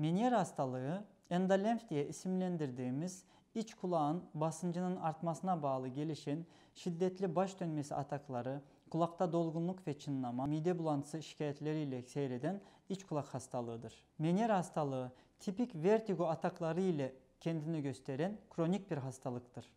Meniyer hastalığı endolenf diye isimlendirdiğimiz iç kulağın basıncının artmasına bağlı gelişin şiddetli baş dönmesi atakları, kulakta dolgunluk ve çınlama, mide bulantısı şikayetleriyle seyreden iç kulak hastalığıdır. Meniyer hastalığı tipik vertigo atakları ile kendini gösteren kronik bir hastalıktır.